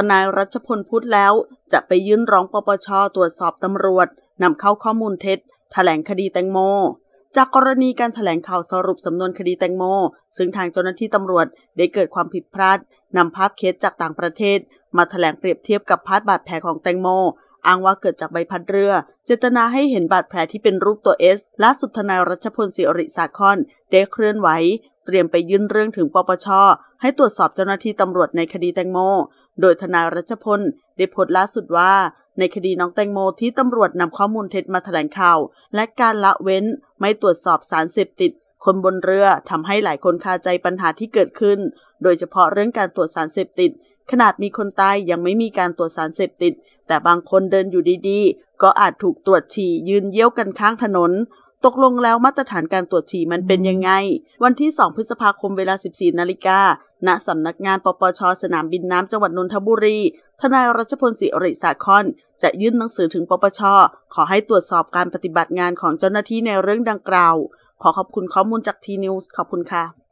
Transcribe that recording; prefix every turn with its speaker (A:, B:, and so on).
A: ทนายรัชพลพูดแล้ว จะไปยื่นร้องปปชตรวจสอบตำรวจนำเข้าข้อมูลเท็จถแถลงคดีแตงโม จากกรณีการถแถลงข่าวสรุปสำนวนคดีแตงโม ซึ่งทางเจ้าหน้าที่ตำรวจได้เกิดความผิดพลาดนำภาพเคสจากต่างประเทศ มาถแถลงเปรียบเทียบกับภาพบาดแผลของแตงโม อ้างว่าเกิดจากใบพัดเรือ เจตนาให้เห็นบาดแผลที่เป็นรูปตัวเอสล่าสุดทนายรัชพลศิริสาคอนได้เคลื่อนไหวเตรียมไปยื่นเรื่องถึงปปช ให้ตรวจสอบเจ้าหน้าที่ตำรวจในคดีแตงโม โดยทนายรัชพลได้โพสต์ล่าสุดว่า ในคดีน้องแตงโมที่ตำรวจนำข้อมูลเท็จมาแถลงข่าว และการละเว้นไม่ตรวจสอบสารเสพติด คนบนเรือทำให้หลายคนคาใจปัญหาที่เกิดขึ้น โดยเฉพาะเรื่องการตรวจสารเสพติด ขนาดมีคนตายยังไม่มีการตรวจสารเสพติด แต่บางคนเดินอยู่ดี ๆ ก็อาจถูกตรวจฉี่ยืนเยี่ยวกันข้างถนนตกลงแล้วมาตรฐานการตรวจฉี่มันเป็นยังไง วันที่ 2 พฤษภาคมเวลา 14 นาฬิกาณสำนักงานปปชสนามบินน้ำจังหวัดนนทบุรีทนายรัชพลศิริสาคอน จะยื่นหนังสือถึงปปชขอให้ตรวจสอบการปฏิบัติงานของเจ้าหน้าที่ในเรื่องดังกล่าว ขอขอบคุณข้อมูลจากทีนิวส์ขอบคุณค่ะ